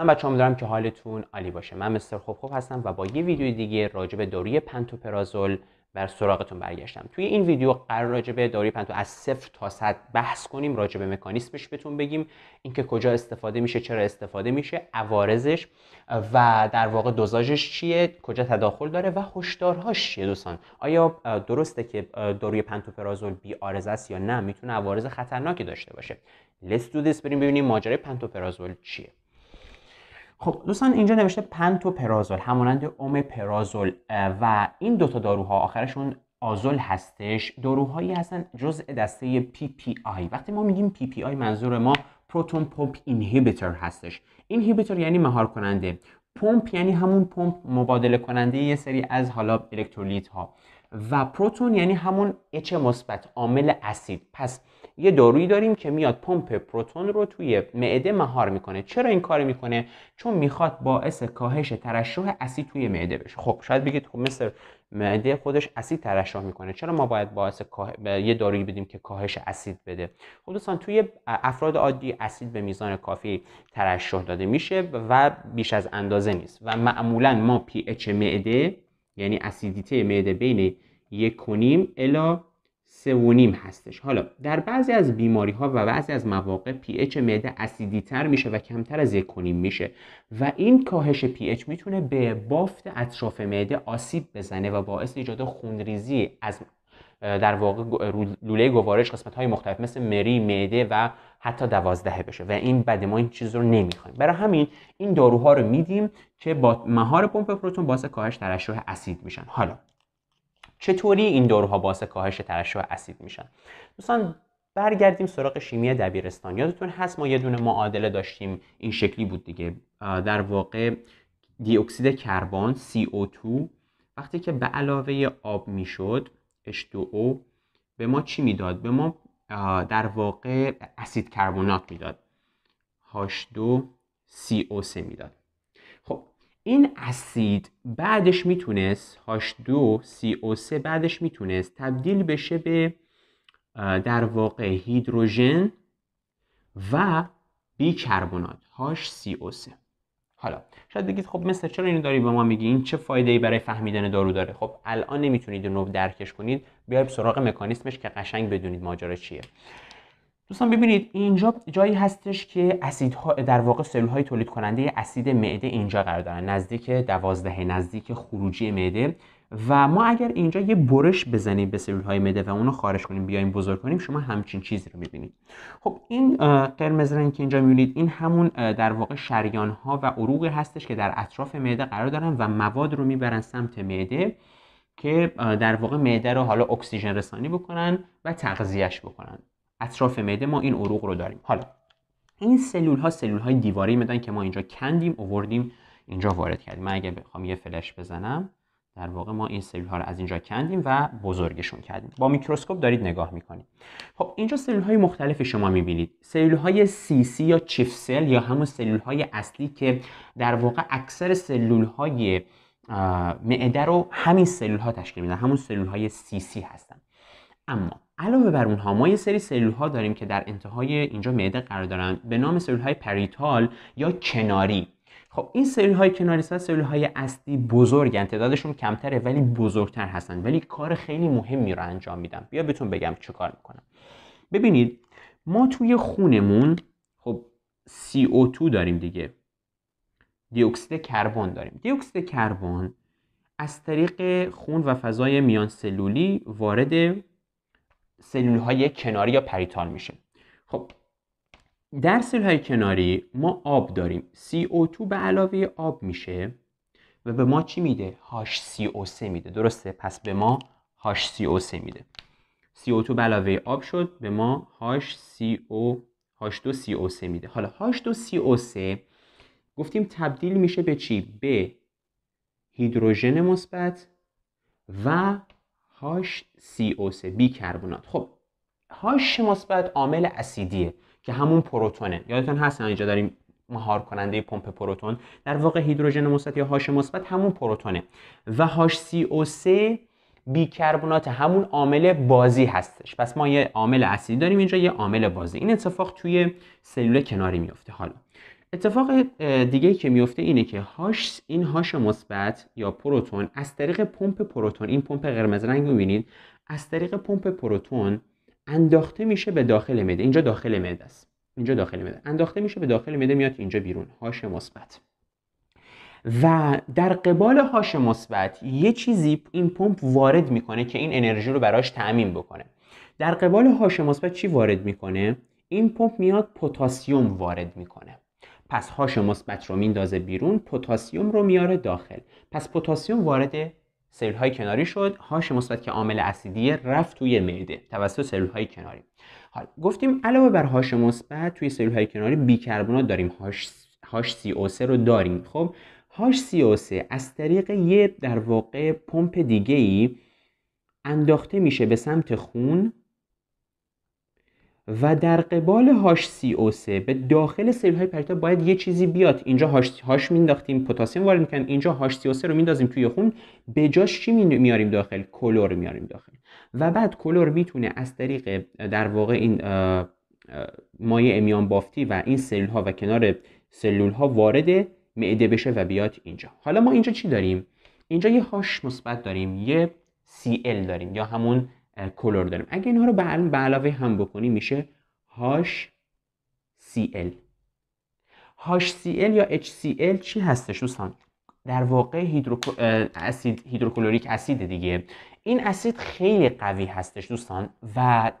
من بچه هم که حالتون عالی باشه من مستر خوب خوب هستم و با یه ویدیو دیگه راجع به داروی پنتوپرازول بر سراغتون برگشتم توی این ویدیو قرار راجع به داروی پنتو از صفر تا صد بحث کنیم راجع به مکانیسمش بهتون بگیم اینکه کجا استفاده میشه چرا استفاده میشه عوارضش و در واقع دوزاجش چیه کجا تداخل داره و هشدارهاش چیه دوستان آیا درسته که داروی پنتوپرازول بی است یا نه میتونه عوارض خطرناکی داشته باشه Let's دو بریم ببینیم ماجرای پنتوپرازول چیه خب دوستان اینجا نوشته پنتو پرازول همانند اوم پرازول و این دوتا داروها آخرشون آزول هستش داروهایی هستن جزء دسته پی پی آی وقتی ما میگیم پی پی آی منظور ما پروتون پمپ اینهیبیتور هستش اینهیبیتور یعنی مهار کننده پمپ یعنی همون پمپ مبادله کننده یه سری از حالا الکترولیت ها و پروتون یعنی همون اچ مثبت عامل اسید پس یه دارویی داریم که میاد پمپ پروتون رو توی معده مهار میکنه چرا این کار میکنه چون میخواد باعث کاهش ترشح اسید توی معده بشه خب شاید بگید خب مثل معده خودش اسید ترشح میکنه چرا ما باید باعث یه دارویی بدیم که کاهش اسید بده خب دوستان توی افراد عادی اسید به میزان کافی ترشح داده میشه و بیش از اندازه نیست و معمولا ما پی اچ معده یعنی اسیدیته معده بین یک کنیم سه نیم هستش حالا در بعضی از بیماری ها و بعضی از مواقع پی اچ معده اسیدی تر میشه و کمتر از یک میشه و این کاهش پی اچ میتونه به بافت اطراف معده آسیب بزنه و باعث ایجاد خونریزی از در واقع لوله گوارش قسمت های مختلف مثل مری معده و حتی دوازدهه بشه و این بد ما این چیز رو نمیخوایم برای همین این داروها رو میدیم که با مهار پمپ پروتون باعث کاهش ترشح اسید میشن حالا چطوری این دورها باعث کاهش ترشح اسید میشن دوستان برگردیم سراغ شیمی دبیرستان یادتون هست ما یه دونه معادله داشتیم این شکلی بود دیگه در واقع دی اکسید کربن CO2 وقتی که به علاوه آب میشد H2O به ما چی میداد به ما در واقع اسید کربنات میداد H2CO3 میداد این اسید بعدش میتونست h 2 او سه بعدش میتونست تبدیل بشه به در واقع هیدروژن و بیکربنات او سه حالا شاید بگید خب مثل چرا اینو داری به ما میگی این چه فایده ای برای فهمیدن دارو داره خب الان نمیتونید اونو درکش کنید بیایید سراغ مکانیسمش که قشنگ بدونید ماجرا چیه دوستان ببینید اینجا جایی هستش که اسیدها در واقع سلول های تولید کننده اسید معده اینجا قرار دارن نزدیک دوازده نزدیک خروجی معده و ما اگر اینجا یه برش بزنیم به سلول های معده و اونو خارج کنیم بیایم بزرگ کنیم شما همچین چیزی رو میبینید خب این قرمز که اینجا میبینید این همون در واقع شریان ها و عروقی هستش که در اطراف معده قرار دارن و مواد رو میبرن سمت معده که در واقع معده رو حالا اکسیژن رسانی بکنن و تغذیهش بکنن اطراف معده ما این عروق رو داریم حالا این سلول ها سلول های دیواری میدن که ما اینجا کندیم اووردیم اینجا وارد کردیم من اگه بخوام یه فلش بزنم در واقع ما این سلول ها رو از اینجا کندیم و بزرگشون کردیم با میکروسکوپ دارید نگاه میکنید خب اینجا سلول های مختلف شما میبینید سلول های سی سی یا چیف سل یا همون سلول های اصلی که در واقع اکثر سلول های معده رو همین سلول ها تشکیل میدن همون سلول های سی سی هستن اما علاوه بر اونها ما یه سری سلول ها داریم که در انتهای اینجا معده قرار دارن به نام سلول های پریتال یا کناری خب این سلول های کناری سلول, سلول های اصلی بزرگن تعدادشون کمتره ولی بزرگتر هستن ولی کار خیلی مهمی رو انجام میدن بیا بهتون بگم چه کار میکنم ببینید ما توی خونمون خب CO2 داریم دیگه دیوکسید کربن داریم دیوکسید کربن از طریق خون و فضای میان سلولی وارد سلول های کناری یا پریتال میشه خب در سلول های کناری ما آب داریم CO2 به علاوه آب میشه و به ما چی میده؟ HCO3 میده درسته؟ پس به ما HCO3 میده CO2 به علاوه آب شد به ما HCO H2CO3 میده حالا H2CO3 گفتیم تبدیل میشه به چی؟ به هیدروژن مثبت و hco بی کربونات خب هاش مثبت عامل اسیدیه که همون پروتونه یادتون هست اینجا داریم مهار کننده پمپ پروتون در واقع هیدروژن مثبت یا هاش مثبت همون پروتونه و هاش او بی کربونات همون عامل بازی هستش پس ما یه عامل اسیدی داریم اینجا یه عامل بازی این اتفاق توی سلول کناری میفته حالا اتفاق دیگه که میفته اینه که هاش این هاش مثبت یا پروتون از طریق پمپ پروتون این پمپ قرمز رنگ میبینید از طریق پمپ پروتون انداخته میشه به داخل مده اینجا داخل مده است اینجا داخل مده انداخته میشه به داخل مده میاد اینجا بیرون هاش مثبت و در قبال هاش مثبت یه چیزی این پمپ وارد میکنه که این انرژی رو براش تعمین بکنه در قبال هاش مثبت چی وارد میکنه این پمپ میاد پتاسیم وارد میکنه پس هاش مثبت رو میندازه بیرون پتاسیم رو میاره داخل پس پتاسیم وارد سلول های کناری شد هاش مثبت که عامل اسیدی رفت توی معده توسط سلول های کناری حال گفتیم علاوه بر هاش مثبت توی سلول های کناری بیکربنات داریم هاش هاش CO3 رو داریم خب هاش CO3 از طریق یه در واقع پمپ دیگه ای انداخته میشه به سمت خون و در قبال هاش سی او سه به داخل سلول های پریتا باید یه چیزی بیاد اینجا هاش هاش مینداختیم پتاسیم وارد میکنیم اینجا هاش سی او سه رو میندازیم توی خون به جاش چی میاریم داخل کلور میاریم داخل و بعد کلور میتونه از طریق در واقع این مایع امیان بافتی و این سلول ها و کنار سلول ها وارد معده بشه و بیاد اینجا حالا ما اینجا چی داریم اینجا یه هاش مثبت داریم یه CL داریم یا همون کلور داریم اگه اینها رو به علاوه هم بکنی میشه هاش سی HCl یا HCl چی هستش دوستان در واقع هیدرو... اسید هیدروکلوریک اسید دیگه این اسید خیلی قوی هستش دوستان و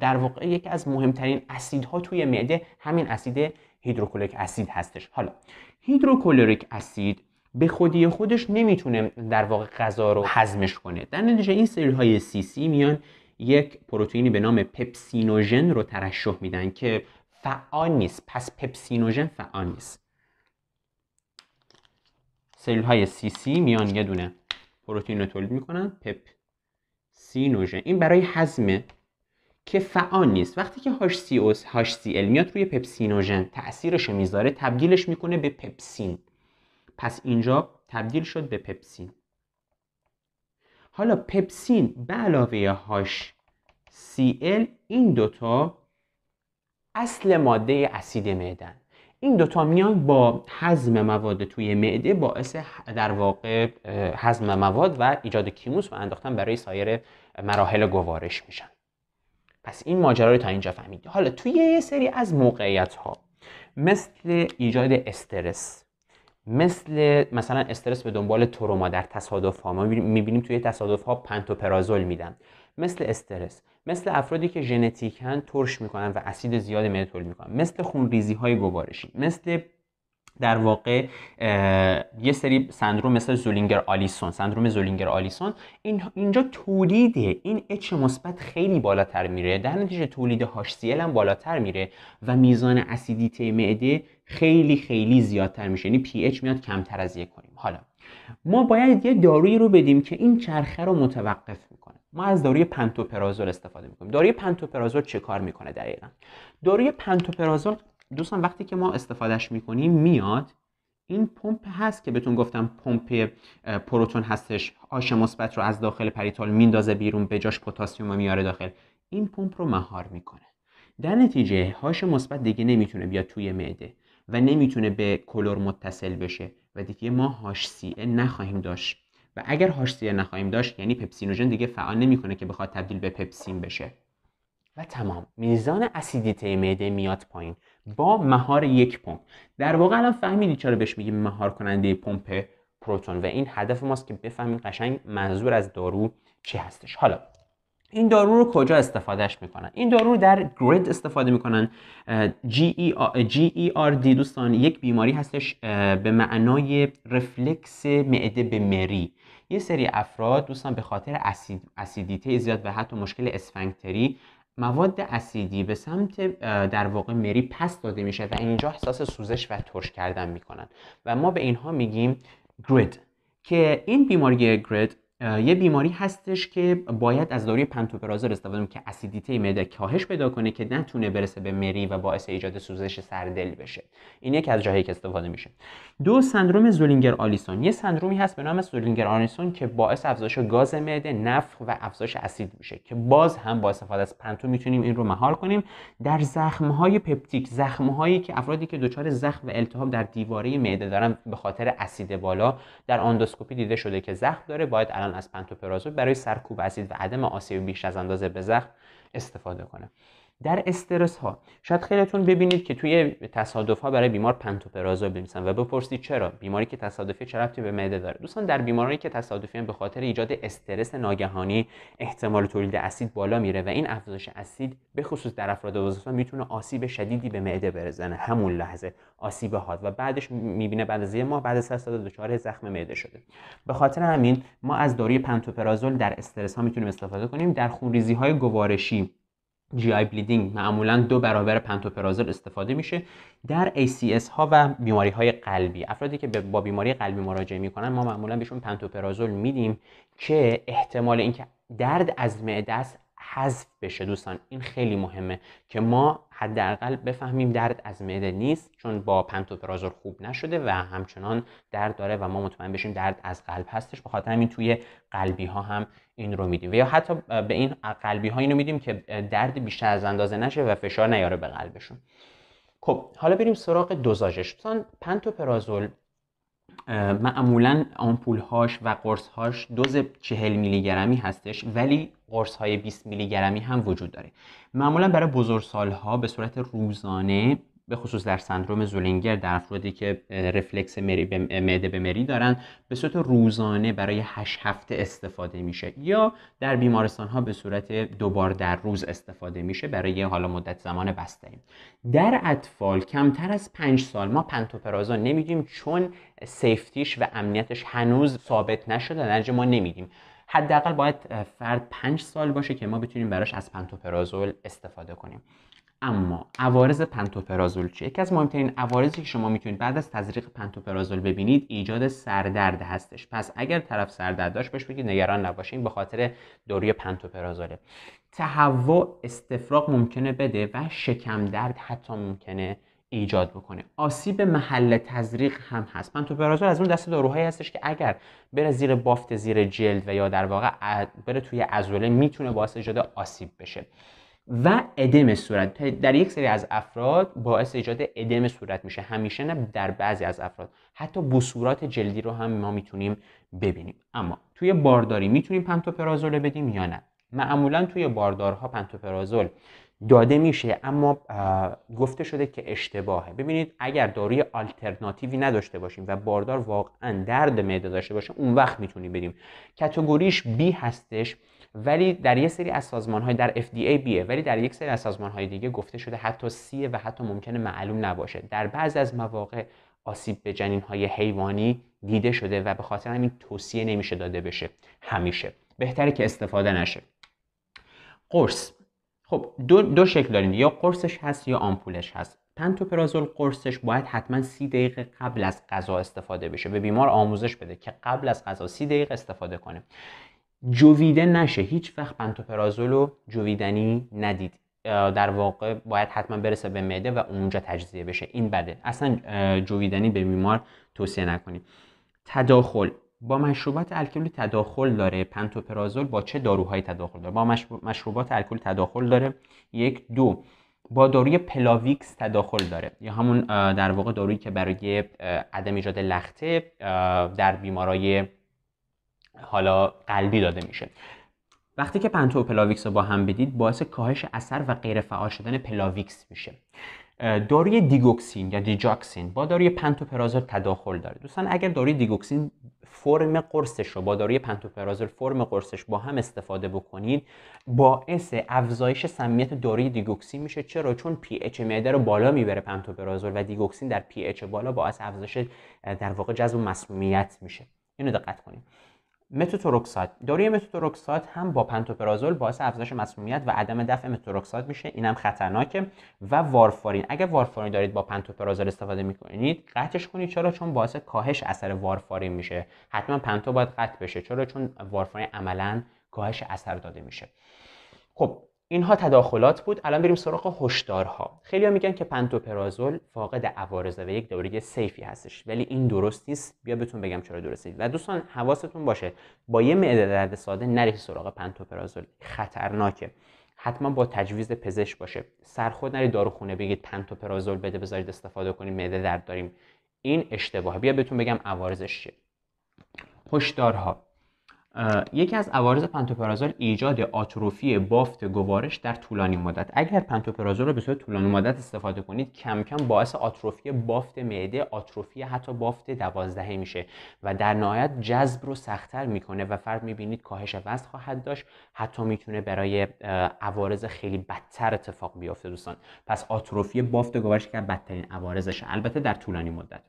در واقع یکی از مهمترین اسیدها توی معده همین اسید هیدروکلوریک اسید هستش حالا هیدروکلوریک اسید به خودی خودش نمیتونه در واقع غذا رو هضمش کنه در نتیجه این سلول های سی سی میان یک پروتئینی به نام پپسینوژن رو ترشح میدن که فعال نیست پس پپسینوژن فعال نیست سلول های سی سی میان یه دونه پروتئین رو تولید میکنن پپسینوژن این برای هضم که فعال نیست وقتی که سی ال میاد روی پپسینوژن تاثیرش میذاره تبدیلش میکنه به پپسین پس اینجا تبدیل شد به پپسین حالا پپسین به علاوه هاش HCl این دوتا اصل ماده اسید معدن این دوتا میان با هضم مواد توی معده باعث در واقع هضم مواد و ایجاد کیموس و انداختن برای سایر مراحل گوارش میشن پس این ماجرا رو تا اینجا فهمیدید حالا توی یه سری از موقعیت ها مثل ایجاد استرس مثل مثلا استرس به دنبال تروما در تصادف ها ما میبینیم توی تصادف ها پنتوپرازول میدن مثل استرس مثل افرادی که ژنتیکن ترش میکنن و اسید زیاد معده تولید میکنن مثل ریزی های گوارشی مثل در واقع یه سری سندروم مثل زولینگر آلیسون سندروم زولینگر آلیسون اینجا تولید این اچ مثبت خیلی بالاتر میره در نتیجه تولید هاش هم بالاتر میره و میزان اسیدیته معده خیلی خیلی زیادتر میشه یعنی پی اچ میاد کمتر از یک کنیم حالا ما باید یه دارویی رو بدیم که این چرخه رو متوقف میکنه ما از داروی پنتوپرازول استفاده میکنیم داروی پنتوپرازول چه کار میکنه دقیقا داروی پنتوپرازول دوستان وقتی که ما استفادهش میکنیم میاد این پمپ هست که بهتون گفتم پمپ پروتون هستش آش مثبت رو از داخل پریتال میندازه بیرون به جاش پتاسیم میاره داخل این پمپ رو مهار میکنه در نتیجه هاش مثبت دیگه نمیتونه بیاد توی معده و نمیتونه به کلور متصل بشه و دیگه ما هاش سی نخواهیم داشت و اگر هاش سی نخواهیم داشت یعنی پپسینوژن دیگه فعال نمیکنه که بخواد تبدیل به پپسین بشه و تمام میزان اسیدیته معده میاد پایین با مهار یک پمپ در واقع الان فهمیدی چرا بهش میگیم مهار کننده پمپ پروتون و این هدف ماست که بفهمیم قشنگ منظور از دارو چی هستش حالا این دارو رو کجا استفادهش میکنن این دارو رو در گرید استفاده میکنن دی e e دوستان یک بیماری هستش به معنای رفلکس معده به مری یه سری افراد دوستان به خاطر اسید، اسیدیته زیاد و حتی مشکل اسفنگتری مواد اسیدی به سمت در واقع مری پس داده میشه و اینجا احساس سوزش و ترش کردن میکنن و ما به اینها میگیم گرید که این بیماری گرید یه بیماری هستش که باید از داروی پنتوپرازول استفاده کنیم که اسیدیته معده کاهش پیدا کنه که نتونه برسه به مری و باعث ایجاد سوزش سردل بشه این یکی از جاهایی که استفاده میشه دو سندروم زولینگر آلیسون یه سندرومی هست به نام زولینگر آلیسون که باعث افزایش گاز معده نفخ و افزایش اسید میشه که باز هم با استفاده از پنتو میتونیم این رو مهار کنیم در زخم های پپتیک زخم هایی که افرادی که دچار زخم و التهاب در دیواره معده دارن به خاطر اسید بالا در اندوسکوپی دیده شده که زخم داره باید از پنتوپرازول برای سرکوب اسید و عدم آسیب بیش از اندازه به زخم استفاده کنه در استرس ها شاید خیلیتون ببینید که توی تصادف ها برای بیمار پنتوپرازول بنویسن و بپرسید چرا بیماری که تصادفی چرا ربطی به معده داره دوستان در بیماری که تصادفی به خاطر ایجاد استرس ناگهانی احتمال تولید اسید بالا میره و این افزایش اسید به خصوص در افراد بزرگسال میتونه آسیب شدیدی به معده برزنه همون لحظه آسیب حاد و بعدش میبینه بعد از یه ماه بعد از سال دچار زخم معده شده به خاطر همین ما از داروی پنتوپرازول در استرس ها میتونیم استفاده کنیم در خونریزی های گوارشی جی آی بلیدینگ معمولا دو برابر پنتوپرازول استفاده میشه در ACS ها و بیماری های قلبی افرادی که با بیماری قلبی مراجعه میکنن ما معمولا بهشون پنتوپرازول میدیم که احتمال اینکه درد از معده است حذف بشه دوستان این خیلی مهمه که ما حداقل بفهمیم درد از معده نیست چون با پنتوپرازول خوب نشده و همچنان درد داره و ما مطمئن بشیم درد از قلب هستش بخاطر همین توی قلبی ها هم این رو میدیم و یا حتی به این قلبی ها اینو میدیم که درد بیشتر از اندازه نشه و فشار نیاره به قلبشون خب حالا بریم سراغ دوزاجش مثلا پنتوپرازول معمولا آمپول هاش و قرص هاش دوز 40 میلی گرمی هستش ولی قرص های 20 میلی گرمی هم وجود داره معمولا برای ها به صورت روزانه به خصوص در سندروم زولینگر در افرادی که رفلکس مری به معده به مری دارن به صورت روزانه برای 8 هفته استفاده میشه یا در بیمارستان ها به صورت دوبار در روز استفاده میشه برای حالا مدت زمان بستری در اطفال کمتر از 5 سال ما پنتوپرازول نمیدیم چون سیفتیش و امنیتش هنوز ثابت نشده در ما نمیدیم حداقل باید فرد پنج سال باشه که ما بتونیم براش از پنتوپرازول استفاده کنیم اما عوارض پنتوپرازول چیه یکی از مهمترین عوارضی که شما میتونید بعد از تزریق پنتوپرازول ببینید ایجاد سردرد هستش پس اگر طرف سردرد داشت بهش بگید نگران نباشین به خاطر دوری پنتوپرازوله تهوع استفراغ ممکنه بده و شکم درد حتی ممکنه ایجاد بکنه آسیب محل تزریق هم هست پنتوپرازول از اون دست داروهایی هستش که اگر بره زیر بافت زیر جلد و یا در واقع بره توی عضله میتونه باعث ایجاد آسیب بشه و ادم صورت در یک سری از افراد باعث ایجاد ادم صورت میشه همیشه نه در بعضی از افراد حتی بصورات جلدی رو هم ما میتونیم ببینیم اما توی بارداری میتونیم پنتوپرازول بدیم یا نه معمولا توی باردارها پنتوپرازول داده میشه اما گفته شده که اشتباهه ببینید اگر داروی آلترناتیوی نداشته باشیم و باردار واقعا درد معده داشته باشه اون وقت میتونیم بدیم کتگوریش بی هستش ولی در یک سری از سازمان های در FDA بیه ولی در یک سری از سازمان های دیگه گفته شده حتی سی و حتی ممکنه معلوم نباشه در بعض از مواقع آسیب به جنین های حیوانی دیده شده و به خاطر همین توصیه نمیشه داده بشه همیشه بهتره که استفاده نشه قرص خب دو, دو شکل داریم یا قرصش هست یا آمپولش هست پنتوپرازول قرصش باید حتما سی دقیقه قبل از غذا استفاده بشه به بیمار آموزش بده که قبل از غذا سی دقیقه استفاده کنه جویده نشه هیچ وقت پنتوپرازول رو جویدنی ندید در واقع باید حتما برسه به معده و اونجا تجزیه بشه این بده اصلا جویدنی به بیمار توصیه نکنیم تداخل با مشروبات الکلی تداخل داره پنتوپرازول با چه داروهای تداخل داره با مشروبات الکلی تداخل داره یک دو با داروی پلاویکس تداخل داره یا همون در واقع دارویی که برای عدم ایجاد لخته در بیمارای حالا قلبی داده میشه وقتی که پنتو و پلاویکس رو با هم بدید باعث کاهش اثر و غیر فعال شدن پلاویکس میشه داروی دیگوکسین یا دیجاکسین با داروی پنتوپرازول تداخل داره دوستان اگر داروی دیگوکسین فرم قرصش رو با داروی پنتوپرازول فرم قرصش با هم استفاده بکنید باعث افزایش سمیت داروی دیگوکسین میشه چرا چون پی اچ معده رو بالا میبره پنتوپرازول و دیگوکسین در پی اچ بالا باعث افزایش در واقع جذب مسمومیت میشه اینو دقت کنید متوتروکسات داروی متوتروکسات هم با پنتوپرازول باعث افزایش مسمومیت و عدم دفع متوتروکسات میشه اینم خطرناکه و وارفارین اگر وارفارین دارید با پنتوپرازول استفاده میکنید قطعش کنید چرا چون باعث کاهش اثر وارفارین میشه حتما پنتو باید قطع بشه چرا چون وارفارین عملا کاهش اثر داده میشه خب اینها تداخلات بود الان بریم سراغ هشدارها ها میگن که پنتوپرازول فاقد عوارض و یک دوره سیفی هستش ولی این درست نیست بیا بهتون بگم چرا درسته و دوستان حواستون باشه با یه معده درد ساده نرید سراغ پنتوپرازول خطرناکه حتما با تجویز پزشک باشه سرخود خود نرید داروخونه بگید پنتوپرازول بده بذارید استفاده کنیم معده درد داریم این اشتباه بیا بهتون بگم عوارضش چیه هشدارها یکی از عوارض پنتوپرازول ایجاد آتروفی بافت گوارش در طولانی مدت اگر پنتوپرازول رو به صورت طولانی مدت استفاده کنید کم کم باعث آتروفی بافت معده آتروفی حتی بافت دوازدهه میشه و در نهایت جذب رو سختتر میکنه و فرد میبینید کاهش وزن خواهد داشت حتی میتونه برای عوارض خیلی بدتر اتفاق بیفته دوستان پس آتروفی بافت گوارش که بدترین عوارضشه البته در طولانی مدت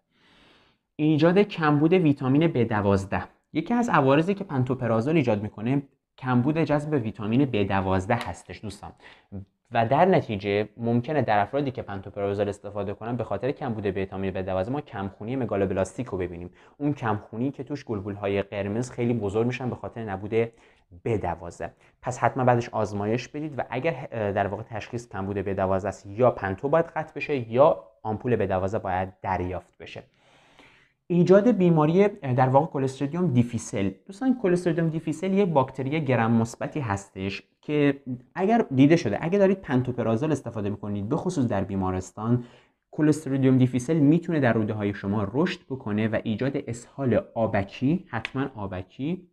ایجاد کمبود ویتامین B12 یکی از عوارضی که پنتوپرازول ایجاد میکنه کمبود جذب ویتامین B12 هستش دوستان و در نتیجه ممکنه در افرادی که پنتوپرازول استفاده کنن به خاطر کمبود ویتامین B12 ما کمخونی مگالوبلاستیک رو ببینیم اون کمخونی که توش های قرمز خیلی بزرگ میشن به خاطر نبود B12 پس حتما بعدش آزمایش بدید و اگر در واقع تشخیص کمبود B12 است یا پنتو باید قطع بشه یا آمپول B12 باید دریافت بشه ایجاد بیماری در واقع کلستریدیوم دیفیسل دوستان کلستریدیوم دیفیسل یه باکتری گرم مثبتی هستش که اگر دیده شده اگر دارید پنتوپرازول استفاده میکنید به خصوص در بیمارستان کلستریدیوم دیفیسل میتونه در روده های شما رشد بکنه و ایجاد اسهال آبکی حتما آبکی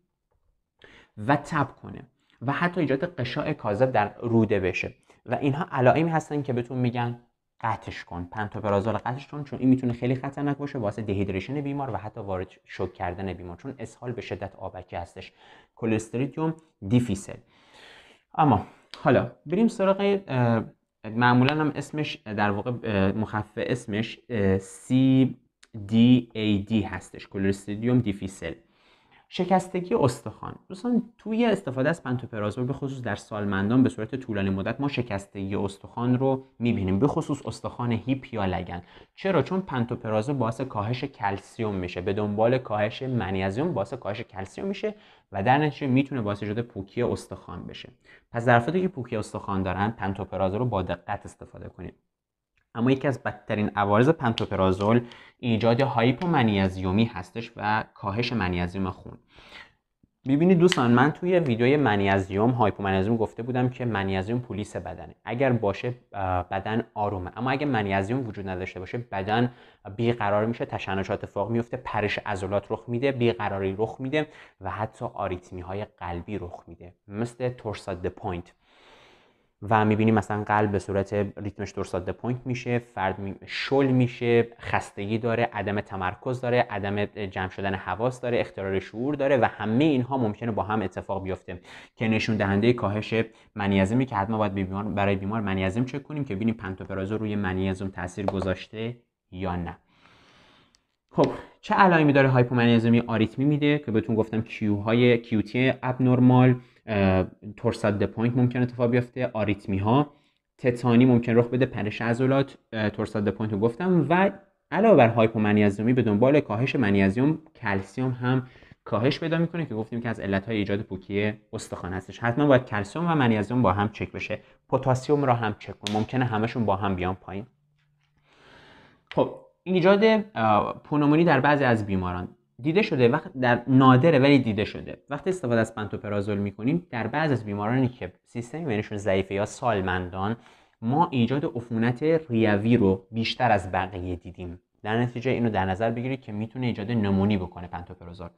و تب کنه و حتی ایجاد قشاع کاذب در روده بشه و اینها علائمی هستن که بهتون میگن قطعش کن پنتوپرازول قطعش کن چون این میتونه خیلی خطرناک باشه واسه دهیدریشن بیمار و حتی وارد شوک کردن بیمار چون اسهال به شدت آبکی هستش کلستریدیوم دیفیسل اما حالا بریم سراغ معمولا هم اسمش در واقع مخفف اسمش دی هستش کلستریدیوم دیفیسل شکستگی استخوان دوستان توی استفاده از پنتوپرازول به خصوص در سالمندان به صورت طولانی مدت ما شکستگی استخوان رو میبینیم به خصوص استخوان هیپ یا لگن چرا چون پنتوپرازول باعث کاهش کلسیوم میشه به دنبال کاهش منیازیوم باعث کاهش کلسیوم میشه و در نتیجه میتونه باعث شده پوکی استخوان بشه پس در که پوکی استخوان دارن پنتوپرازول رو با دقت استفاده کنید اما یکی از بدترین عوارض پنتوپرازول ایجاد هایپومنیزیومی هستش و کاهش منیزیوم خون ببینید دوستان من توی ویدیوی منیزیوم هایپومنیزیوم گفته بودم که منیزیوم پولیس بدنه اگر باشه بدن آرومه اما اگر منیزیوم وجود نداشته باشه بدن بیقرار میشه تشنجات اتفاق میفته پرش عضلات رخ میده بیقراری رخ میده و حتی آریتمی های قلبی رخ میده مثل ترساد پوینت و میبینیم مثلا قلب به صورت ریتمش ساده پوینت میشه فرد شل میشه خستگی داره عدم تمرکز داره عدم جمع شدن حواس داره اختلال شعور داره و همه اینها ممکنه با هم اتفاق بیفته که نشون دهنده کاهش منیزمی که حتما باید بیمار برای بیمار منیزم چک کنیم که ببینیم پنتوپرازول روی منیزم تاثیر گذاشته یا نه خب چه علائمی داره هایپومنیزمی آریتمی میده که بهتون گفتم کیو های کیوتی ابنرمال تورساد پوینت ممکن اتفاق بیفته آریتمی ها تتانی ممکن رخ بده پرش عضلات تورساد پوینت رو گفتم و علاوه بر هایپومنیزیومی به دنبال کاهش منیزیم کلسیوم هم کاهش پیدا میکنه که گفتیم که از علت های ایجاد پوکی استخوان هستش حتما باید کلسیوم و منیزیم با هم چک بشه پتاسیم را هم چک کن ممکنه همشون با هم بیان پایین خب ایجاد پونومونی در بعضی از بیماران دیده شده وقت در نادره ولی دیده شده وقتی استفاده از پنتوپرازول میکنیم در بعض از بیمارانی که سیستم ایمنیشون ضعیفه یا سالمندان ما ایجاد عفونت ریوی رو بیشتر از بقیه دیدیم در نتیجه اینو در نظر بگیرید که میتونه ایجاد نمونی بکنه پنتوپرازول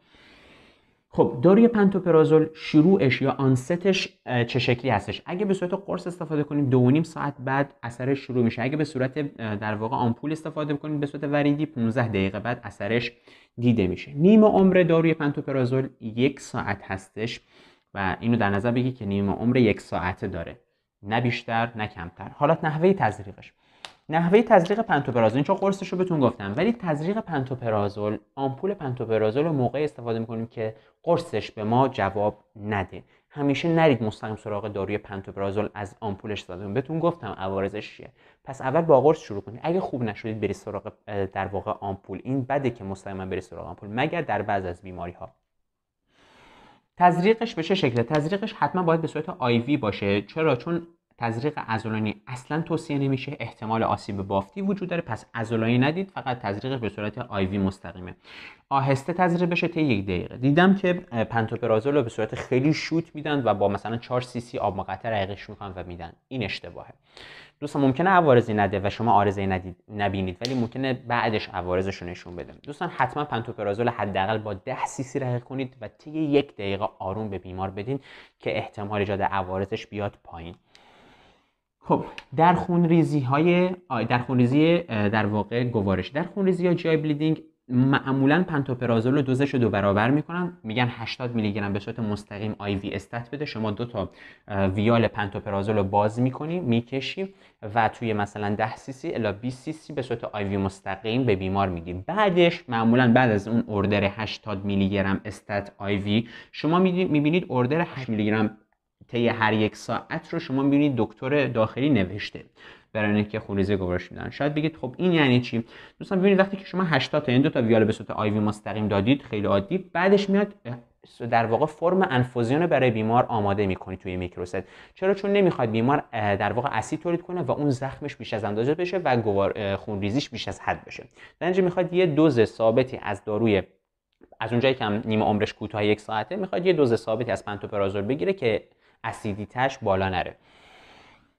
خب داروی پنتوپرازول شروعش یا آنستش چه شکلی هستش اگه به صورت قرص استفاده کنیم دو نیم ساعت بعد اثرش شروع میشه اگه به صورت در واقع آمپول استفاده کنیم به صورت وریدی 15 دقیقه بعد اثرش دیده میشه نیم عمر داروی پنتوپرازول یک ساعت هستش و اینو در نظر بگی که نیم عمر یک ساعته داره نه بیشتر نه کمتر حالت نحوه تزریقش نحوه تزریق پنتوپرازول چون قرصش رو بهتون گفتم ولی تزریق پنتوپرازول آمپول پنتوپرازول رو موقعی استفاده میکنیم که قرصش به ما جواب نده همیشه نرید مستقیم سراغ داروی پنتوپرازول از آمپول استفاده بهتون گفتم عوارضش چیه پس اول با قرص شروع کنید اگه خوب نشدید برید سراغ در واقع آمپول این بده که مستقیما برید سراغ آمپول مگر در بعض از بیماری ها تزریقش به چه شکله تزریقش حتما باید به صورت وی باشه چرا چون تزریق ازولانی اصلا توصیه نمیشه احتمال آسیب بافتی وجود داره پس ازولانی ندید فقط تزریق به صورت آیوی مستقیمه آهسته تزریق بشه تا یک دقیقه دیدم که پنتوپرازول رو به صورت خیلی شوت میدن و با مثلا 4 سی سی آب مقطر رقیقش میکنن و میدن این اشتباهه دوستان ممکنه عوارضی نده و شما عارضه ندید نبینید ولی ممکنه بعدش عوارضش رو نشون بده دوستان حتما پنتوپرازول حداقل با 10 سی سی رقیق کنید و طی یک دقیقه آروم به بیمار بدین که احتمال ایجاد عوارضش بیاد پایین خب در خونریزی های در خونریزی در واقع گوارش در خونریزی یا جای بلیدینگ معمولا پنتوپرازول رو دوزش رو دو برابر میکنن میگن 80 میلی گرم به صورت مستقیم آی وی استت بده شما دو تا ویال پنتوپرازول رو باز میکنی میکشی و توی مثلا 10 سی سی الا 20 سی سی به صورت آی وی مستقیم به بیمار میدی بعدش معمولا بعد از اون اوردر 80 میلی گرم استت آی وی شما میبینید اوردر 8 میلی گرم طی هر یک ساعت رو شما میبینید دکتر داخلی نوشته برای اینکه خونریزی گوارش میدن شاید بگید خب این یعنی چی دوستان ببینید وقتی که شما 80 تا این یعنی دو تا ویال به صورت آی وی مستقیم دادید خیلی عادی بعدش میاد در واقع فرم انفوزیون برای بیمار آماده میکنید توی میکروست چرا چون نمیخواد بیمار در واقع اسید تولید کنه و اون زخمش بیش از اندازه بشه و خونریزیش بیش از حد بشه در میخواد یه دوز ثابتی از داروی از اونجایی که نیمه عمرش کوتاه یک ساعته میخواد یه دوز ثابتی از پنتوپرازول بگیره که اسیدیتش بالا نره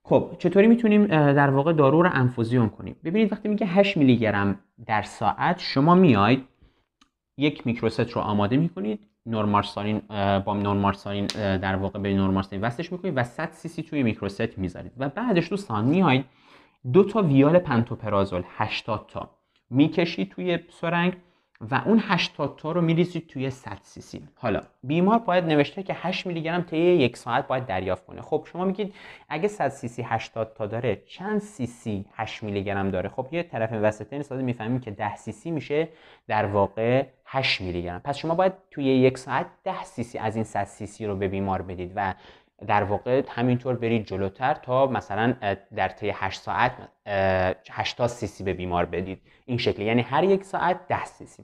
خب چطوری میتونیم در واقع دارو رو انفوزیون کنیم ببینید وقتی میگه 8 میلی گرم در ساعت شما میاید یک میکروست رو آماده میکنید نورمارسالین با نورمارسالین در واقع به نورمارسالین وصلش میکنید و 100 سی سی توی میکروست میذارید و بعدش دوستان میاید دو تا ویال پنتوپرازول 80 تا میکشید توی سرنگ و اون 80 تا رو میریزید توی 100 سی سی حالا بیمار باید نوشته که 8 میلی گرم طی یک ساعت باید دریافت کنه خب شما میگید اگه 100 سی سی 80 تا داره چند سی سی 8 میلی گرم داره خب یه طرف این ساده میفهمیم که 10 سی سی میشه در واقع 8 میلی گرم پس شما باید توی یک ساعت 10 سی سی از این 100 سی سی رو به بیمار بدید و در واقع همینطور برید جلوتر تا مثلا در طی 8 ساعت 80 سیسی به بیمار بدید این شکلی. یعنی هر یک ساعت 10 سیسی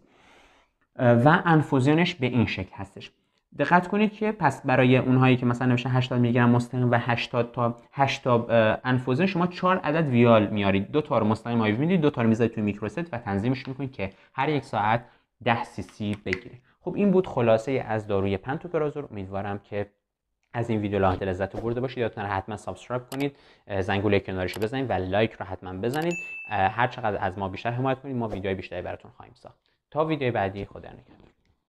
و انفوزیونش به این شکل هستش دقت کنید که پس برای اونهایی که مثلا نوشته 80 میلی گرم مستقیم و 80 تا 8 تا انفوزیون شما 4 عدد ویال میارید دو تا رو مستقیم آیو میدید دو تا رو میذارید توی میکروست و تنظیمش میکنید که هر یک ساعت 10 سیسی بگیره خب این بود خلاصه از داروی پنتوپرازور امیدوارم که از این ویدیو لاحت لذت برده باشید یادتون حتما سابسکرایب کنید زنگوله کنارش بزنید و لایک رو حتما بزنید هر چقدر از ما بیشتر حمایت کنید ما ویدیوهای بیشتری براتون خواهیم ساخت تا ویدیو بعدی خدا نگهدار